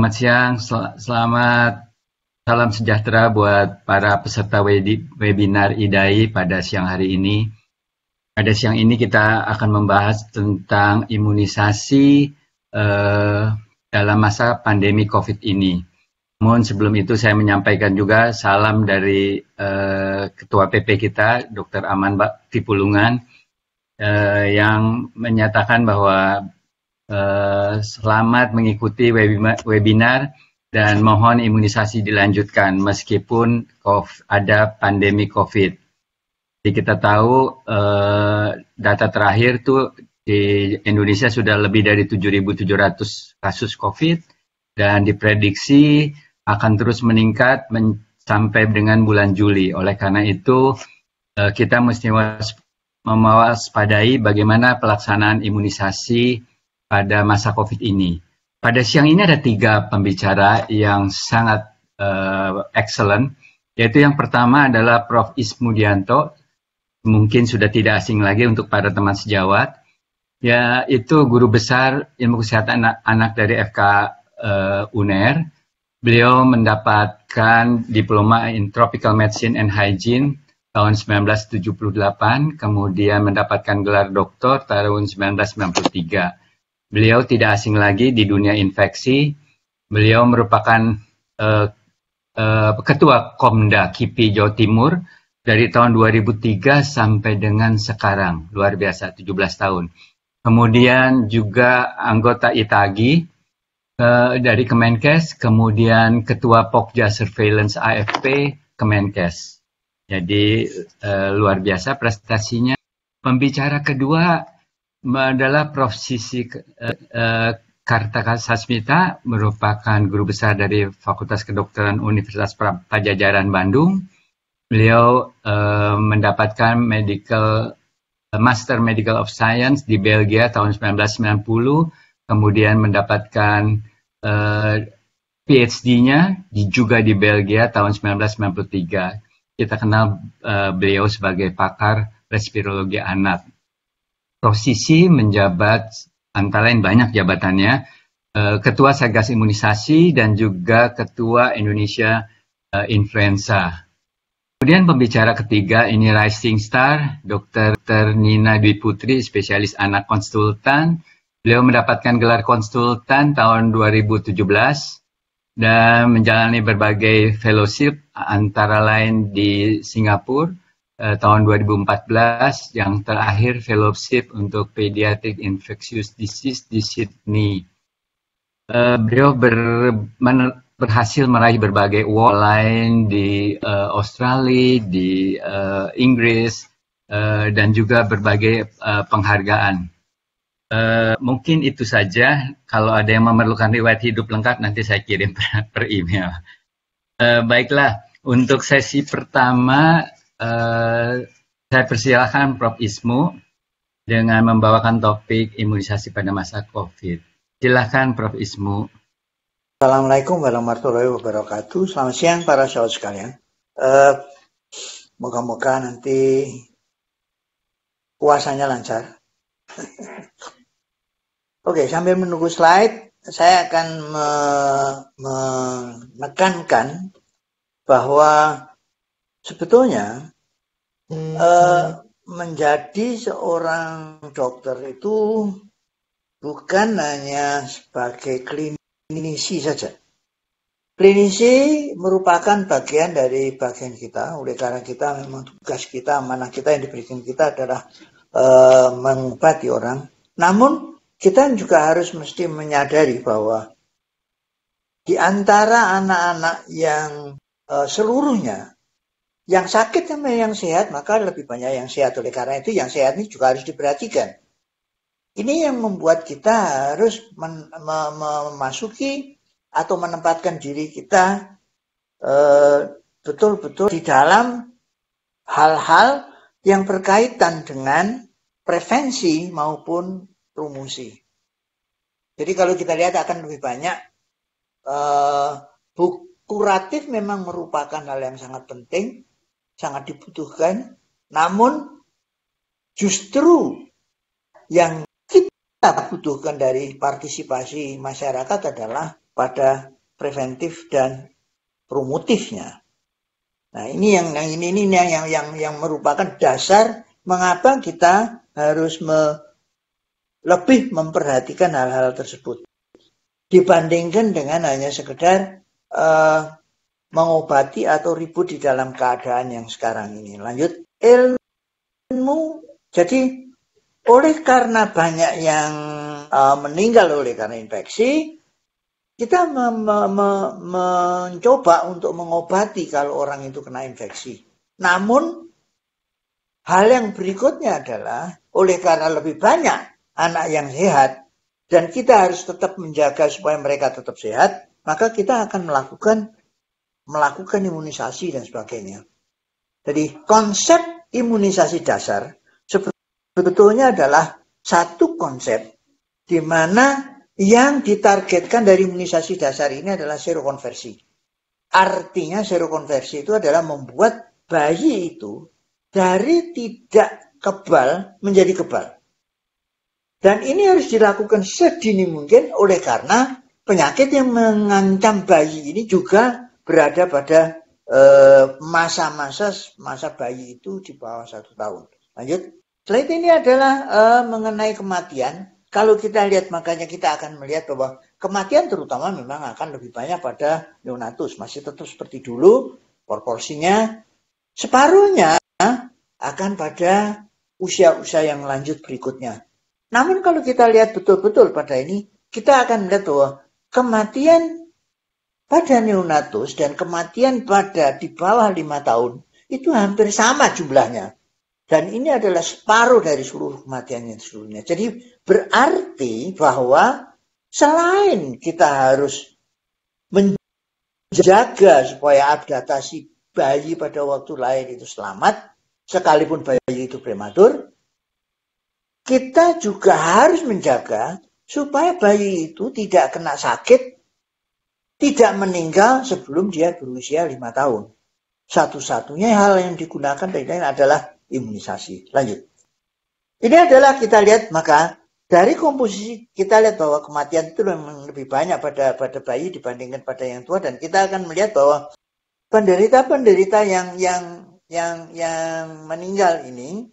Selamat siang, sel selamat salam sejahtera buat para peserta webinar IDAI pada siang hari ini. Pada siang ini kita akan membahas tentang imunisasi eh, dalam masa pandemi COVID ini. Namun sebelum itu saya menyampaikan juga salam dari eh, Ketua PP kita, Dr. Aman Tipulungan, eh, yang menyatakan bahwa Eh, selamat mengikuti webinar dan mohon imunisasi dilanjutkan meskipun ada pandemi COVID. Jadi kita tahu eh, data terakhir tuh di Indonesia sudah lebih dari 7.700 kasus COVID dan diprediksi akan terus meningkat sampai dengan bulan Juli. Oleh karena itu eh, kita mesti padai bagaimana pelaksanaan imunisasi pada masa COVID ini. Pada siang ini ada tiga pembicara yang sangat uh, excellent, yaitu yang pertama adalah Prof. Ismudianto, mungkin sudah tidak asing lagi untuk para teman sejawat, yaitu guru besar ilmu kesehatan anak, anak dari FK uh, eh, UNER. Beliau mendapatkan diploma in tropical medicine and hygiene tahun 1978, kemudian mendapatkan gelar doktor tahun 1993. Beliau tidak asing lagi di dunia infeksi. Beliau merupakan uh, uh, ketua Komda KIPI Jawa Timur dari tahun 2003 sampai dengan sekarang. Luar biasa, 17 tahun. Kemudian juga anggota ITAGI uh, dari Kemenkes, kemudian ketua Pokja Surveillance AFP Kemenkes. Jadi uh, luar biasa prestasinya. Pembicara kedua adalah Prof. Sisi uh, eh, Kartaka Sasmita merupakan guru besar dari Fakultas Kedokteran Universitas Pajajaran Bandung. Beliau uh, mendapatkan medical eh, Master Medical of Science di Belgia tahun 1990, kemudian mendapatkan uh, PhD-nya juga di Belgia tahun 1993. Kita kenal uh, beliau sebagai pakar respirologi anak posisi menjabat antara lain banyak jabatannya eh, ketua Satgas Imunisasi dan juga ketua Indonesia eh, Influenza. Kemudian pembicara ketiga ini Rising Star, Dr. Nina Dwi Putri, spesialis anak konsultan. Beliau mendapatkan gelar konsultan tahun 2017 dan menjalani berbagai fellowship antara lain di Singapura, eh, tahun 2014 yang terakhir fellowship untuk pediatric infectious disease di Sydney. Uh, beliau ber, men, berhasil meraih berbagai award lain di uh, Australia, di uh, Inggris, uh, dan juga berbagai uh, penghargaan. Uh, mungkin itu saja. Kalau ada yang memerlukan riwayat hidup lengkap, nanti saya kirim per, per email. Uh, baiklah, untuk sesi pertama Uh, saya persilahkan Prof. Ismu dengan membawakan topik imunisasi pada masa COVID. Silahkan Prof. Ismu. Assalamualaikum warahmatullahi wabarakatuh. Selamat siang para sahabat sekalian. moga eh, moga-moga nanti puasanya lancar. Oke, okay, sambil menunggu slide, saya akan me menekankan bahwa sebetulnya hmm. uh, menjadi seorang dokter itu bukan hanya sebagai klinisi saja. Klinisi merupakan bagian dari bagian kita, oleh karena kita memang tugas kita, mana kita yang diberikan kita adalah uh, mengobati orang. Namun kita juga harus mesti menyadari bahwa di antara anak-anak yang uh, seluruhnya yang sakit sama yang sehat, maka lebih banyak yang sehat. Oleh karena itu, yang sehat ini juga harus diperhatikan. Ini yang membuat kita harus memasuki atau menempatkan diri kita eh, betul-betul di dalam hal-hal yang berkaitan dengan prevensi maupun promosi. Jadi kalau kita lihat akan lebih banyak eh, kuratif memang merupakan hal yang sangat penting, sangat dibutuhkan. Namun justru yang kita butuhkan dari partisipasi masyarakat adalah pada preventif dan promotifnya. Nah, ini yang, ini, ini yang, yang yang yang merupakan dasar mengapa kita harus me, lebih memperhatikan hal-hal tersebut dibandingkan dengan hanya sekedar uh, mengobati atau ribut di dalam keadaan yang sekarang ini. Lanjut, ilmu. Jadi oleh karena banyak yang uh, meninggal oleh karena infeksi, kita me me me mencoba untuk mengobati kalau orang itu kena infeksi. Namun hal yang berikutnya adalah oleh karena lebih banyak anak yang sehat dan kita harus tetap menjaga supaya mereka tetap sehat, maka kita akan melakukan melakukan imunisasi dan sebagainya. Jadi konsep imunisasi dasar sebetulnya adalah satu konsep di mana yang ditargetkan dari imunisasi dasar ini adalah serokonversi. Artinya serokonversi itu adalah membuat bayi itu dari tidak kebal menjadi kebal. Dan ini harus dilakukan sedini mungkin oleh karena penyakit yang mengancam bayi ini juga berada pada eh, masa-masa uh, masa bayi itu di bawah satu tahun. Lanjut. Selain ini adalah uh, mengenai kematian. Kalau kita lihat makanya kita akan melihat bahwa kematian terutama memang akan lebih banyak pada neonatus. Masih tetap seperti dulu proporsinya separuhnya akan pada usia-usia yang lanjut berikutnya. Namun kalau kita lihat betul-betul pada ini, kita akan melihat bahwa kematian pada neonatus dan kematian pada di bawah lima tahun itu hampir sama jumlahnya. Dan ini adalah separuh dari seluruh kematian yang seluruhnya. Jadi berarti bahwa selain kita harus menjaga supaya adaptasi bayi pada waktu lain itu selamat, sekalipun bayi itu prematur, kita juga harus menjaga supaya bayi itu tidak kena sakit tidak meninggal sebelum dia berusia lima tahun. Satu-satunya hal yang digunakan dari lain adalah imunisasi. Lanjut. Ini adalah kita lihat maka dari komposisi kita lihat bahwa kematian itu memang lebih banyak pada pada bayi dibandingkan pada yang tua dan kita akan melihat bahwa penderita-penderita yang yang yang yang meninggal ini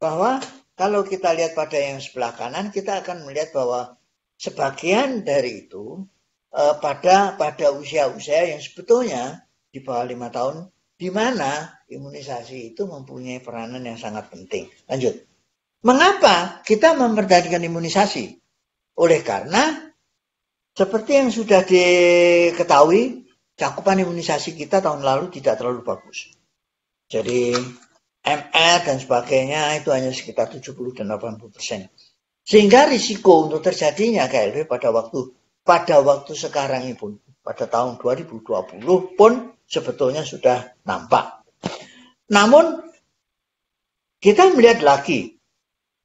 bahwa kalau kita lihat pada yang sebelah kanan kita akan melihat bahwa sebagian dari itu Eh, pada pada usia-usia yang sebetulnya di bawah lima tahun di mana imunisasi itu mempunyai peranan yang sangat penting. Lanjut. Mengapa kita mempertahankan imunisasi? Oleh karena seperti yang sudah diketahui, cakupan imunisasi kita tahun lalu tidak terlalu bagus. Jadi MR dan sebagainya itu hanya sekitar 70 dan 80 persen. Sehingga risiko untuk terjadinya KLB pada waktu pada waktu sekarang ini pun, pada tahun 2020 pun sebetulnya sudah nampak. Namun, kita melihat lagi,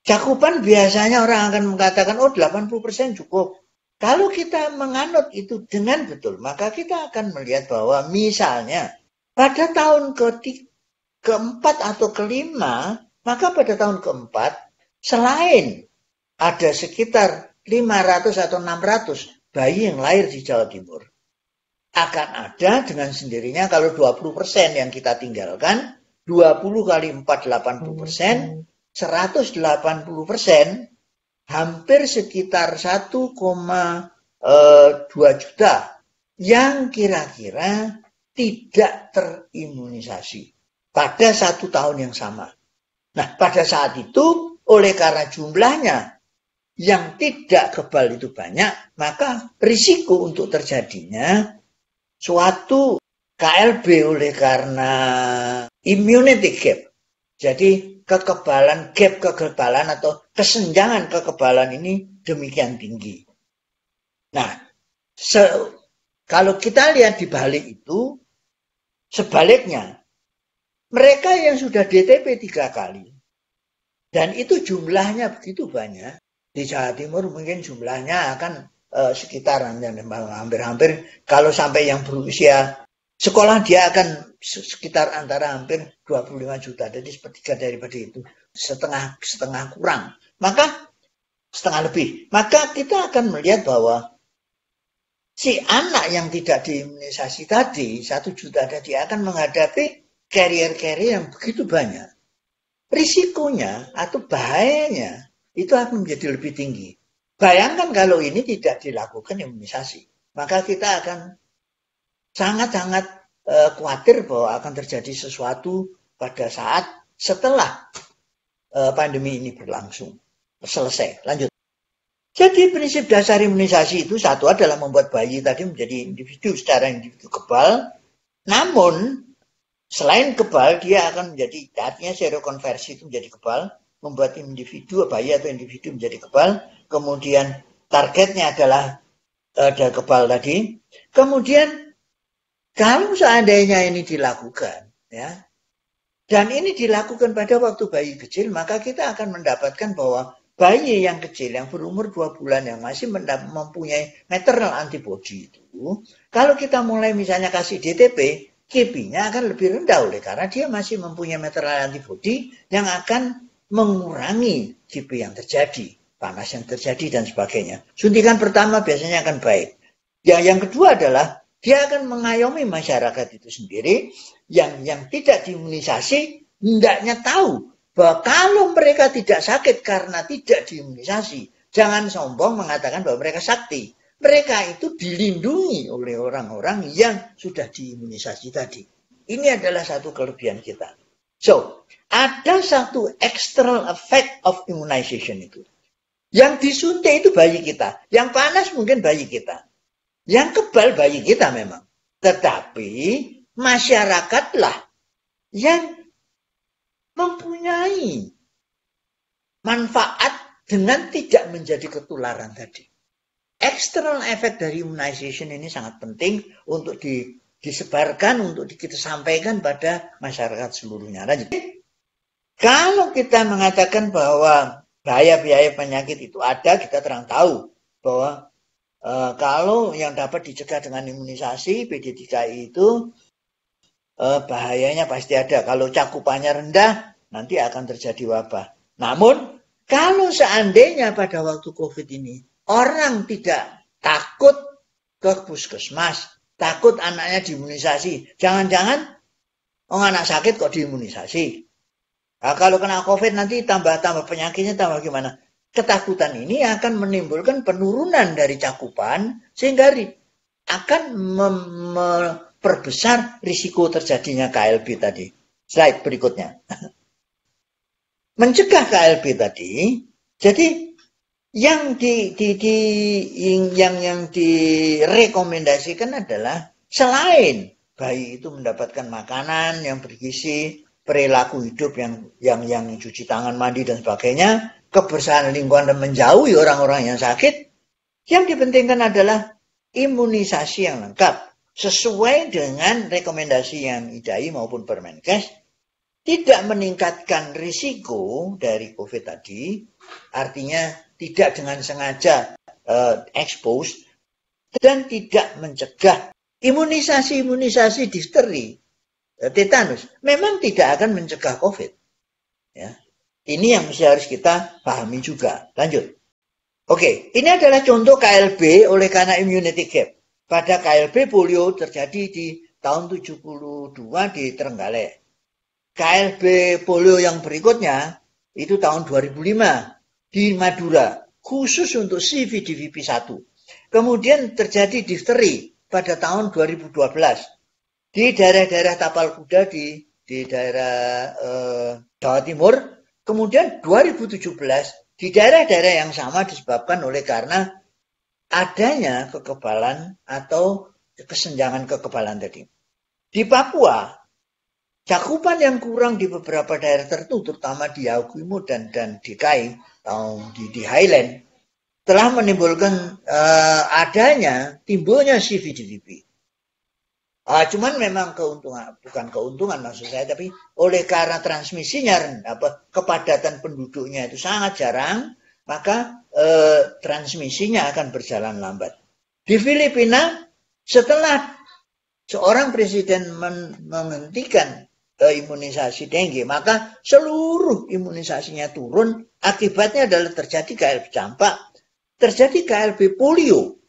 cakupan biasanya orang akan mengatakan, oh 80% cukup. Kalau kita menganut itu dengan betul, maka kita akan melihat bahwa misalnya pada tahun ke keempat atau kelima, maka pada tahun keempat, selain ada sekitar 500 atau 600 bayi yang lahir di Jawa Timur akan ada dengan sendirinya kalau 20 persen yang kita tinggalkan 20 kali 4 80 persen 180 hmm. persen hampir sekitar 1,2 juta yang kira-kira tidak terimunisasi pada satu tahun yang sama. Nah, pada saat itu oleh karena jumlahnya yang tidak kebal itu banyak, maka risiko untuk terjadinya suatu KLB oleh karena immunity gap. Jadi kekebalan, gap kekebalan atau kesenjangan kekebalan ini demikian tinggi. Nah, se kalau kita lihat di balik itu, sebaliknya, mereka yang sudah DTP tiga kali, dan itu jumlahnya begitu banyak, di Jawa Timur mungkin jumlahnya akan eh, sekitar hampir-hampir kalau sampai yang berusia sekolah dia akan sekitar antara hampir 25 juta jadi sepertiga daripada itu setengah setengah kurang maka setengah lebih maka kita akan melihat bahwa si anak yang tidak diimunisasi tadi satu juta tadi akan menghadapi carrier-carrier yang begitu banyak risikonya atau bahayanya itu akan menjadi lebih tinggi. Bayangkan kalau ini tidak dilakukan imunisasi, maka kita akan sangat-sangat e, khawatir bahwa akan terjadi sesuatu pada saat setelah e, pandemi ini berlangsung selesai. Lanjut. Jadi prinsip dasar imunisasi itu satu adalah membuat bayi tadi menjadi individu secara individu kebal. Namun selain kebal dia akan menjadi artinya serokonversi itu menjadi kebal membuat individu bayi atau individu menjadi kebal kemudian targetnya adalah eh, ada kebal tadi kemudian kalau seandainya ini dilakukan ya dan ini dilakukan pada waktu bayi kecil, maka kita akan mendapatkan bahwa bayi yang kecil yang berumur dua bulan yang masih mempunyai maternal antibody itu, kalau kita mulai misalnya kasih DTP, KP-nya akan lebih rendah oleh karena dia masih mempunyai maternal antibody yang akan mengurangi GP yang terjadi, panas yang terjadi dan sebagainya. Suntikan pertama biasanya akan baik. Yang yang kedua adalah dia akan mengayomi masyarakat itu sendiri yang yang tidak diimunisasi hendaknya tahu bahwa kalau mereka tidak sakit karena tidak diimunisasi, jangan sombong mengatakan bahwa mereka sakti. Mereka itu dilindungi oleh orang-orang yang sudah diimunisasi tadi. Ini adalah satu kelebihan kita. So, ada satu external effect of immunization itu. Yang disuntik itu bayi kita. Yang panas mungkin bayi kita. Yang kebal bayi kita memang. Tetapi masyarakatlah yang mempunyai manfaat dengan tidak menjadi ketularan tadi. External effect dari immunization ini sangat penting untuk di disebarkan untuk kita sampaikan pada masyarakat seluruhnya. Lanjut. Kalau kita mengatakan bahwa bahaya-bahaya penyakit itu ada, kita terang tahu bahwa e, kalau yang dapat dicegah dengan imunisasi pd 3 itu e, bahayanya pasti ada. Kalau cakupannya rendah, nanti akan terjadi wabah. Namun, kalau seandainya pada waktu COVID ini orang tidak takut ke puskesmas, takut anaknya diimunisasi. Jangan-jangan oh anak sakit kok diimunisasi. Nah, kalau kena COVID nanti tambah-tambah penyakitnya tambah gimana? Ketakutan ini akan menimbulkan penurunan dari cakupan sehingga akan memperbesar risiko terjadinya KLB tadi. Slide berikutnya. Mencegah KLB tadi, jadi yang di, di, di yang yang direkomendasikan adalah selain bayi itu mendapatkan makanan yang bergizi, perilaku hidup yang yang yang cuci tangan, mandi dan sebagainya, kebersihan lingkungan dan menjauhi orang-orang yang sakit, yang dipentingkan adalah imunisasi yang lengkap sesuai dengan rekomendasi yang IDAI maupun Permenkes tidak meningkatkan risiko dari COVID tadi, artinya tidak dengan sengaja uh, expose dan tidak mencegah imunisasi-imunisasi difteri, eh, tetanus, memang tidak akan mencegah COVID. Ya. Ini yang mesti harus kita pahami juga. Lanjut. Oke, ini adalah contoh KLB oleh karena immunity gap. Pada KLB polio terjadi di tahun 72 di Trenggalek. KLB polio yang berikutnya itu tahun 2005 di Madura khusus untuk CVDVP 1. Kemudian terjadi difteri pada tahun 2012 di daerah-daerah tapal kuda di di daerah eh, Jawa Timur. Kemudian 2017 di daerah-daerah yang sama disebabkan oleh karena adanya kekebalan atau kesenjangan kekebalan tadi. Di Papua cakupan yang kurang di beberapa daerah tertentu, terutama di Yaukimo dan dan DKI atau di, di Highland, telah menimbulkan uh, adanya timbulnya CVGDP. Uh, ah, cuman memang keuntungan, bukan keuntungan maksud saya, tapi oleh karena transmisinya rendah, apa, kepadatan penduduknya itu sangat jarang, maka uh, transmisinya akan berjalan lambat. Di Filipina, setelah seorang presiden menghentikan eh, imunisasi dengue, maka seluruh imunisasinya turun. Akibatnya adalah terjadi KLB campak, terjadi KLB polio,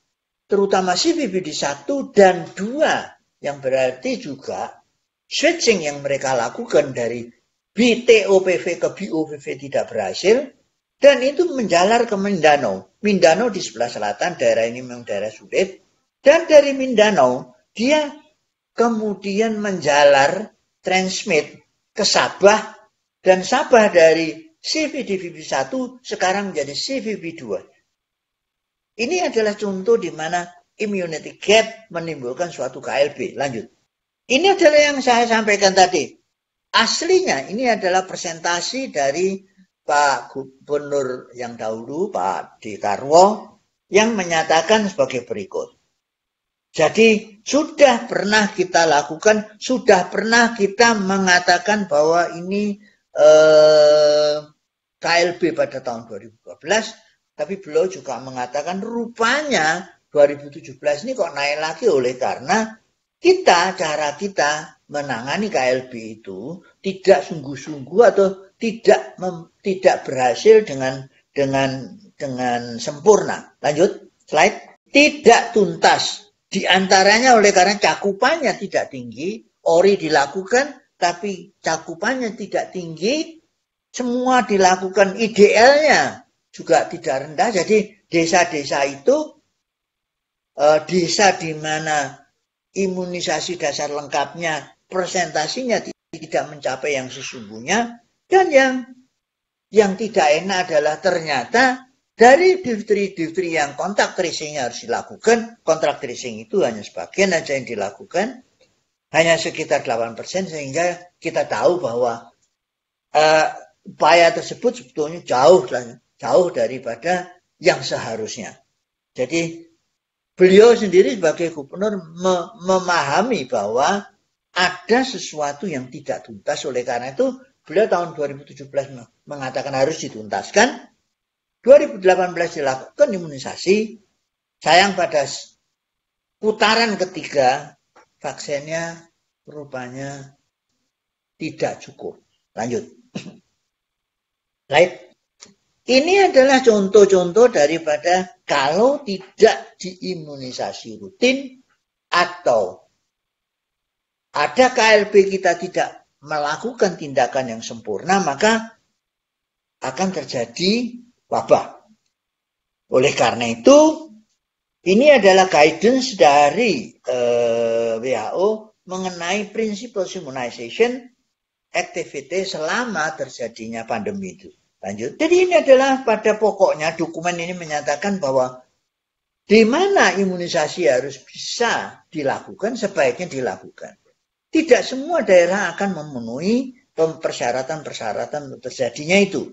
terutama CVBD 1 dan 2 yang berarti juga switching yang mereka lakukan dari BTOPV ke BOPV tidak berhasil dan itu menjalar ke Mindanao. Mindanao di sebelah selatan daerah ini memang daerah sulit dan dari Mindanao dia kemudian menjalar transmit ke Sabah dan Sabah dari CVDVB1 sekarang menjadi CVB2. Ini adalah contoh di mana immunity gap menimbulkan suatu KLB. Lanjut. Ini adalah yang saya sampaikan tadi. Aslinya ini adalah presentasi dari Pak Gubernur yang dahulu, Pak Dekarwo, yang menyatakan sebagai berikut. Jadi sudah pernah kita lakukan, sudah pernah kita mengatakan bahwa ini eh, KLB pada tahun 2012, tapi beliau juga mengatakan rupanya 2017 ini kok naik lagi oleh karena kita cara kita menangani KLB itu tidak sungguh-sungguh atau tidak mem, tidak berhasil dengan dengan dengan sempurna. Lanjut slide. Tidak tuntas di antaranya oleh karena cakupannya tidak tinggi, ori dilakukan tapi cakupannya tidak tinggi, semua dilakukan idealnya juga tidak rendah. Jadi desa-desa itu e, desa di mana imunisasi dasar lengkapnya presentasinya tidak mencapai yang sesungguhnya dan yang yang tidak enak adalah ternyata dari difteri-difteri yang kontak tracing harus dilakukan, kontrak tracing itu hanya sebagian saja yang dilakukan, hanya sekitar 8% sehingga kita tahu bahwa uh, upaya tersebut sebetulnya jauh jauh daripada yang seharusnya. Jadi beliau sendiri sebagai gubernur me memahami bahwa ada sesuatu yang tidak tuntas oleh karena itu beliau tahun 2017 mengatakan harus dituntaskan 2018 dilakukan imunisasi, sayang pada putaran ketiga vaksinnya rupanya tidak cukup. Lanjut. Right. Ini adalah contoh-contoh daripada kalau tidak diimunisasi rutin atau ada KLB kita tidak melakukan tindakan yang sempurna, maka akan terjadi wabah. Oleh karena itu, ini adalah guidance dari eh, WHO mengenai prinsip immunization activity selama terjadinya pandemi itu. Lanjut. Jadi ini adalah pada pokoknya dokumen ini menyatakan bahwa di mana imunisasi harus bisa dilakukan sebaiknya dilakukan. Tidak semua daerah akan memenuhi persyaratan-persyaratan terjadinya itu.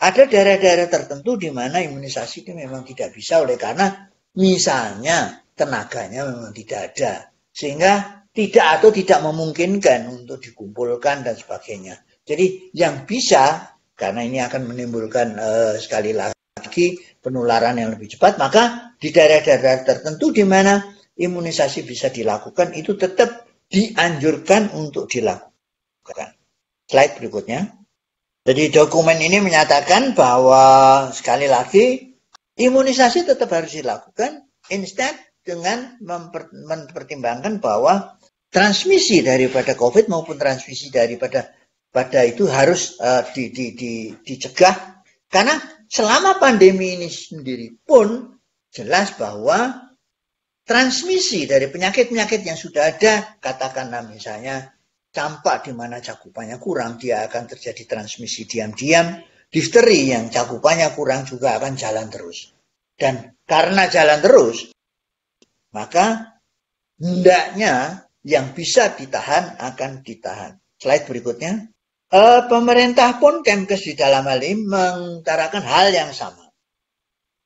Ada daerah-daerah tertentu di mana imunisasi itu memang tidak bisa oleh karena misalnya tenaganya memang tidak ada. Sehingga tidak atau tidak memungkinkan untuk dikumpulkan dan sebagainya. Jadi yang bisa karena ini akan menimbulkan eh, sekali lagi penularan yang lebih cepat, maka di daerah-daerah tertentu di mana imunisasi bisa dilakukan itu tetap dianjurkan untuk dilakukan. Slide berikutnya. Jadi dokumen ini menyatakan bahwa sekali lagi imunisasi tetap harus dilakukan instead dengan memper, mempertimbangkan bahwa transmisi daripada COVID maupun transmisi daripada pada itu harus uh, di, di, di, dicegah karena selama pandemi ini sendiri pun jelas bahwa transmisi dari penyakit-penyakit yang sudah ada katakanlah misalnya campak di mana cakupannya kurang, dia akan terjadi transmisi diam-diam. Difteri yang cakupannya kurang juga akan jalan terus. Dan karena jalan terus, maka hendaknya yang bisa ditahan akan ditahan. Slide berikutnya. E, pemerintah pun Kemkes di dalam hal ini mengutarakan hal yang sama.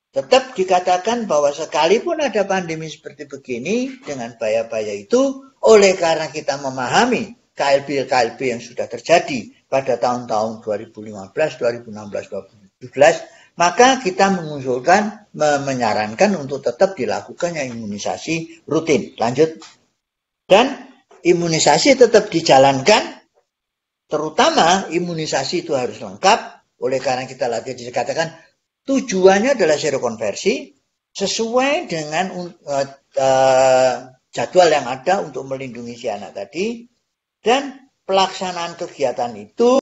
Tetap dikatakan bahwa sekalipun ada pandemi seperti begini dengan bahaya-bahaya itu, oleh karena kita memahami KLB-KLB yang sudah terjadi pada tahun-tahun 2015, 2016, 2017, maka kita mengusulkan, menyarankan untuk tetap dilakukannya imunisasi rutin. Lanjut. Dan imunisasi tetap dijalankan, terutama imunisasi itu harus lengkap, oleh karena kita latihan dikatakan tujuannya adalah zero konversi, sesuai dengan uh, uh, jadwal yang ada untuk melindungi si anak tadi dan pelaksanaan kegiatan itu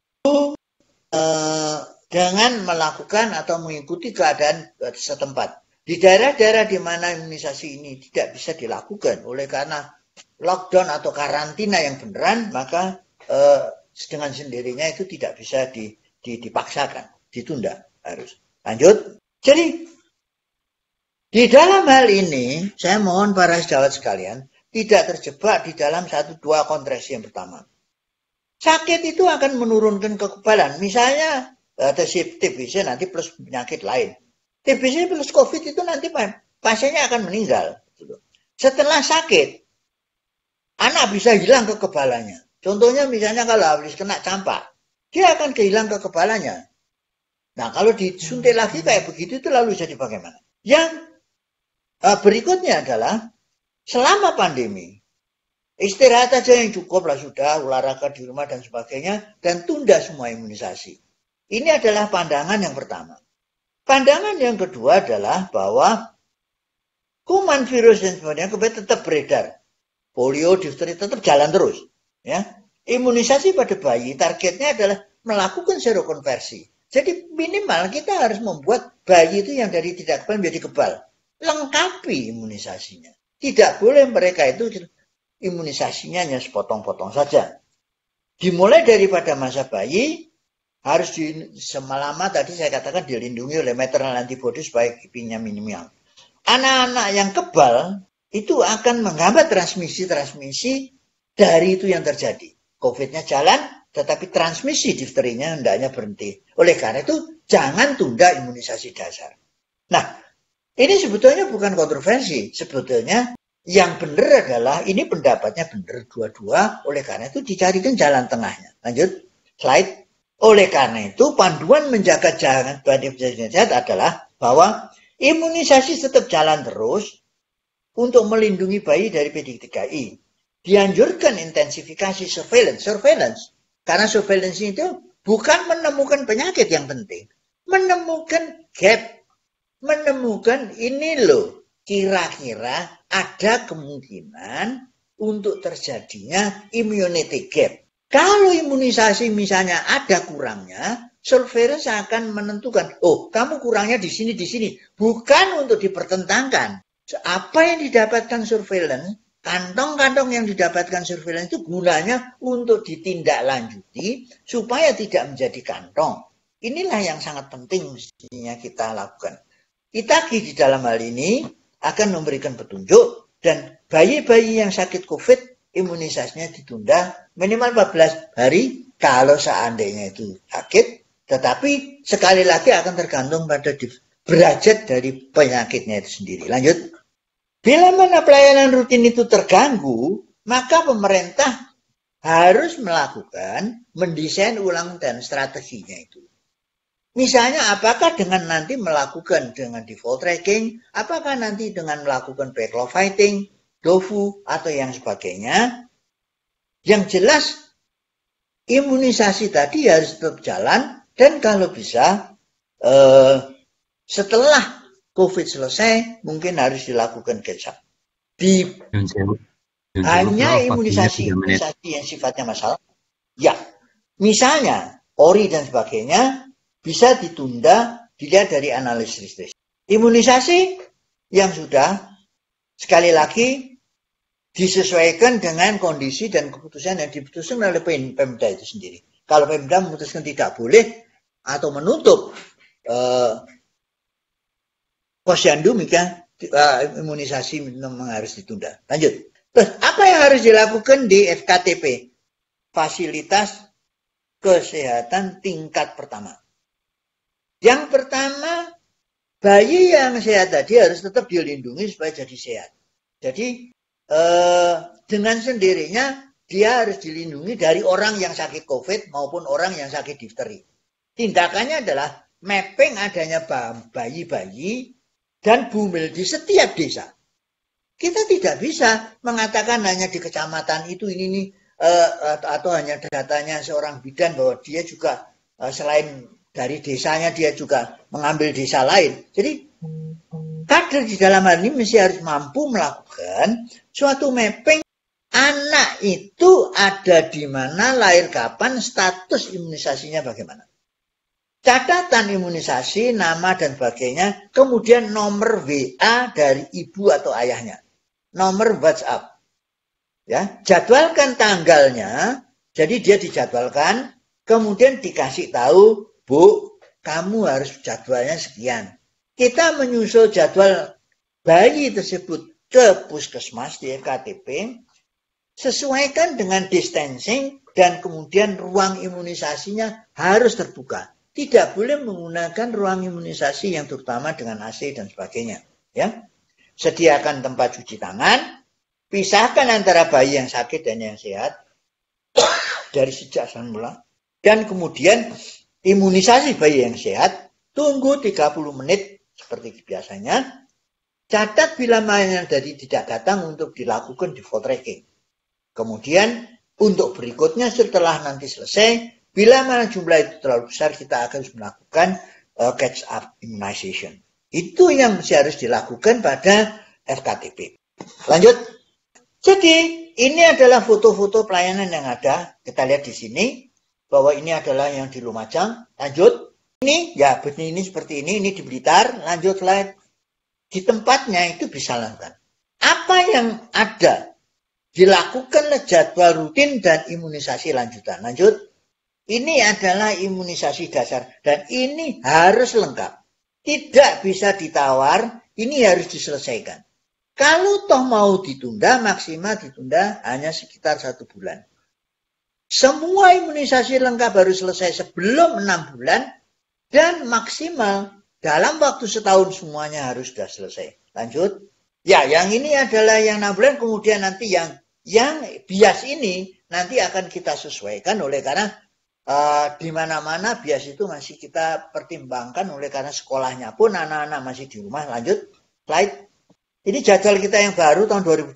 eh, dengan melakukan atau mengikuti keadaan eh, setempat. Di daerah-daerah di mana imunisasi ini tidak bisa dilakukan oleh karena lockdown atau karantina yang beneran, maka eh, dengan sendirinya itu tidak bisa dipaksakan, ditunda harus. Lanjut. Jadi di dalam hal ini, saya mohon para sejawat sekalian, tidak terjebak di dalam satu dua kontraksi yang pertama. Sakit itu akan menurunkan kekebalan. Misalnya eh, TBC nanti plus penyakit lain. TBC plus COVID itu nanti pasiennya akan meninggal. Gitu. Setelah sakit, anak bisa hilang kekebalannya. Contohnya misalnya kalau habis kena campak, dia akan kehilangan kekebalannya. Nah kalau disuntik lagi kayak begitu itu lalu jadi bagaimana? Yang eh, berikutnya adalah selama pandemi. Istirahat aja yang cukup lah sudah, olahraga di rumah dan sebagainya, dan tunda semua imunisasi. Ini adalah pandangan yang pertama. Pandangan yang kedua adalah bahwa kuman virus dan sebagainya kemudian tetap beredar. Polio, difteri tetap jalan terus. Ya, Imunisasi pada bayi targetnya adalah melakukan serokonversi. Jadi minimal kita harus membuat bayi itu yang dari tidak kebal menjadi kebal. Lengkapi imunisasinya. Tidak boleh mereka itu imunisasinya hanya sepotong-potong saja. Dimulai daripada masa bayi, harus di semalama tadi saya katakan dilindungi oleh maternal antibody supaya kipinya minimal. Anak-anak yang kebal itu akan menghambat transmisi-transmisi dari itu yang terjadi. COVID-nya jalan, tetapi transmisi difterinya hendaknya berhenti. Oleh karena itu, jangan tunda imunisasi dasar. Nah, ini sebetulnya bukan kontroversi. Sebetulnya yang benar adalah ini pendapatnya benar dua-dua. Oleh karena itu dicarikan jalan tengahnya. Lanjut slide. Oleh karena itu panduan menjaga jangan jalan penyakit sehat adalah bahwa imunisasi tetap jalan terus untuk melindungi bayi dari PDI3I. Dianjurkan intensifikasi surveillance. Surveillance. Karena surveillance itu bukan menemukan penyakit yang penting. Menemukan gap menemukan ini loh kira-kira ada kemungkinan untuk terjadinya immunity gap. Kalau imunisasi misalnya ada kurangnya, surveillance akan menentukan, oh kamu kurangnya di sini, di sini. Bukan untuk dipertentangkan. Apa yang didapatkan surveillance, kantong-kantong yang didapatkan surveillance itu gunanya untuk ditindaklanjuti supaya tidak menjadi kantong. Inilah yang sangat penting mestinya kita lakukan. Itagi di dalam hal ini akan memberikan petunjuk dan bayi-bayi yang sakit COVID imunisasinya ditunda minimal 14 hari kalau seandainya itu sakit. Tetapi sekali lagi akan tergantung pada derajat dari penyakitnya itu sendiri. Lanjut. Bila mana pelayanan rutin itu terganggu, maka pemerintah harus melakukan mendesain ulang dan strateginya itu. Misalnya apakah dengan nanti melakukan dengan default tracking, apakah nanti dengan melakukan backlog fighting, dofu, atau yang sebagainya. Yang jelas imunisasi tadi harus tetap jalan dan kalau bisa eh, setelah COVID selesai mungkin harus dilakukan kecap. Di, hanya imunisasi, imunisasi yang sifatnya masalah. Ya, misalnya ori dan sebagainya bisa ditunda dilihat dari analisis listrik. Imunisasi yang sudah sekali lagi disesuaikan dengan kondisi dan keputusan yang diputuskan oleh Pemda itu sendiri. Kalau Pemda memutuskan tidak boleh atau menutup eh, posyandu maka eh, imunisasi memang harus ditunda. Lanjut. Terus apa yang harus dilakukan di FKTP? Fasilitas kesehatan tingkat pertama. Yang pertama, bayi yang sehat tadi harus tetap dilindungi supaya jadi sehat. Jadi eh, dengan sendirinya dia harus dilindungi dari orang yang sakit COVID maupun orang yang sakit difteri. Tindakannya adalah mapping adanya bayi-bayi dan bumil di setiap desa. Kita tidak bisa mengatakan hanya di kecamatan itu ini nih eh, atau hanya datanya seorang bidan bahwa dia juga eh, selain dari desanya dia juga mengambil desa lain. Jadi kader di dalam hal ini mesti harus mampu melakukan suatu mapping anak itu ada di mana, lahir kapan, status imunisasinya bagaimana. Catatan imunisasi, nama dan sebagainya, kemudian nomor WA dari ibu atau ayahnya. Nomor WhatsApp. Ya, jadwalkan tanggalnya, jadi dia dijadwalkan, kemudian dikasih tahu Bu, kamu harus jadwalnya sekian. Kita menyusul jadwal bayi tersebut ke puskesmas di KTP, sesuaikan dengan distancing dan kemudian ruang imunisasinya harus terbuka. Tidak boleh menggunakan ruang imunisasi yang terutama dengan AC dan sebagainya. Ya, sediakan tempat cuci tangan, pisahkan antara bayi yang sakit dan yang sehat dari sejak semula, dan kemudian Imunisasi bayi yang sehat, tunggu 30 menit seperti biasanya. Catat bila yang tadi tidak datang untuk dilakukan di full tracking. Kemudian, untuk berikutnya setelah nanti selesai, bila mana jumlah itu terlalu besar, kita akan melakukan uh, catch up immunization. Itu yang harus dilakukan pada FKTP. Lanjut. Jadi, ini adalah foto-foto pelayanan yang ada. Kita lihat di sini bahwa ini adalah yang di Lumajang. Lanjut. Ini ya bunyi ini seperti ini, ini di Blitar, lanjut lain. Di tempatnya itu bisa lakukan. Apa yang ada dilakukan jadwal rutin dan imunisasi lanjutan. Lanjut. Ini adalah imunisasi dasar dan ini harus lengkap. Tidak bisa ditawar, ini harus diselesaikan. Kalau toh mau ditunda, maksimal ditunda hanya sekitar satu bulan. Semua imunisasi lengkap harus selesai sebelum enam bulan dan maksimal dalam waktu setahun semuanya harus sudah selesai. Lanjut. Ya, yang ini adalah yang enam bulan kemudian nanti yang yang bias ini nanti akan kita sesuaikan oleh karena uh, di mana-mana bias itu masih kita pertimbangkan oleh karena sekolahnya pun anak-anak masih di rumah. Lanjut. Slide. Ini jadwal kita yang baru tahun 2020.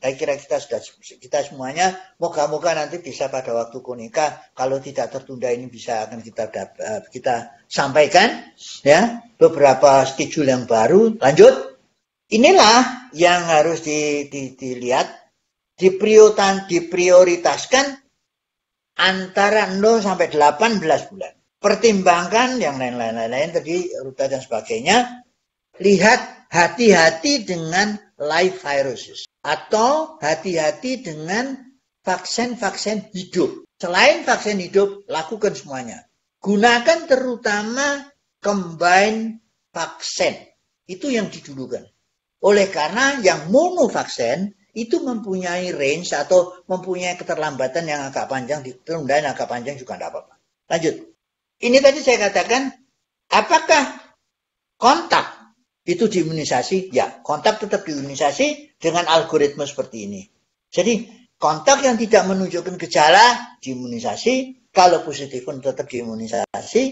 Saya kira kita sudah kita semuanya moga-moga nanti bisa pada waktu konika kalau tidak tertunda ini bisa akan kita eh, kita sampaikan ya beberapa schedule yang baru. Lanjut. Inilah yang harus di, di, dilihat diprioritaskan, diprioritaskan antara 0 sampai 18 bulan. Pertimbangkan yang lain-lain lain tadi rute dan sebagainya. Lihat hati-hati dengan live viruses atau hati-hati dengan vaksin-vaksin hidup. Selain vaksin hidup, lakukan semuanya. Gunakan terutama combine vaksin. Itu yang didulukan. Oleh karena yang mono vaksin itu mempunyai range atau mempunyai keterlambatan yang agak panjang, penundaan agak panjang juga tidak apa-apa. Lanjut. Ini tadi saya katakan, apakah kontak itu diimunisasi, ya kontak tetap diimunisasi dengan algoritma seperti ini. Jadi kontak yang tidak menunjukkan gejala diimunisasi, kalau positif pun tetap diimunisasi,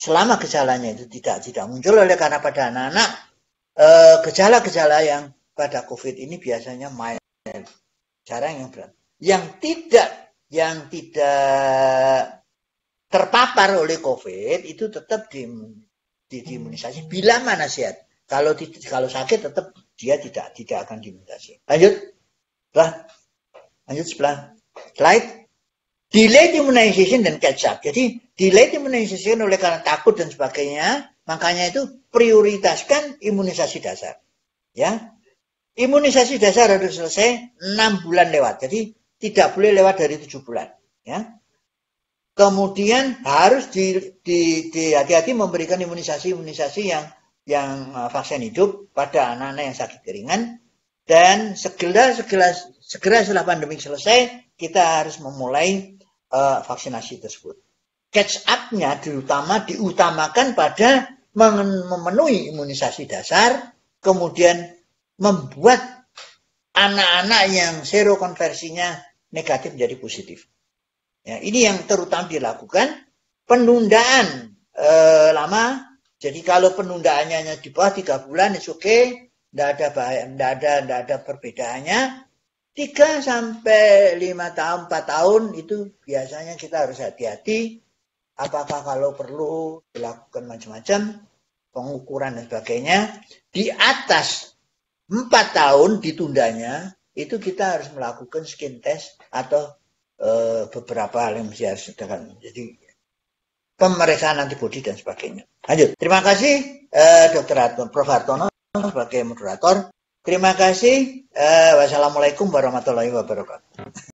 selama gejalanya itu tidak tidak muncul oleh karena pada anak-anak eh, gejala-gejala yang pada COVID ini biasanya mild, jarang yang berat. Yang tidak yang tidak terpapar oleh COVID itu tetap di, diimunisasi bila mana sehat. Kalau kalau sakit tetap dia tidak tidak akan dimutasi. Lanjut. Setelah lanjut sebelah slide delay immunization dan catch up. Jadi delay immunization oleh karena takut dan sebagainya, makanya itu prioritaskan imunisasi dasar. Ya. Imunisasi dasar harus selesai 6 bulan lewat. Jadi tidak boleh lewat dari 7 bulan, ya. Kemudian harus di, di, di hati memberikan imunisasi-imunisasi yang yang uh, vaksin hidup pada anak-anak yang sakit ringan dan segera segera segera setelah pandemi selesai kita harus memulai uh, vaksinasi tersebut. Catch up-nya terutama diutamakan pada memenuhi imunisasi dasar, kemudian membuat anak-anak yang konversinya negatif menjadi positif. Ya, ini yang terutama dilakukan penundaan eh, lama jadi kalau penundaannya hanya di bawah tiga bulan, itu oke, okay. tidak ada bahaya, tidak ada, tidak ada perbedaannya. Tiga sampai lima tahun, empat tahun itu biasanya kita harus hati-hati. Apakah kalau perlu dilakukan macam-macam pengukuran dan sebagainya di atas empat tahun ditundanya itu kita harus melakukan skin test atau e, beberapa hal yang harus dilakukan. Jadi pemeriksaan antibodi dan sebagainya. Lanjut. Terima kasih eh, Dr. Hartono, Prof. Hartono sebagai moderator. Terima kasih. Eh, wassalamualaikum warahmatullahi wabarakatuh.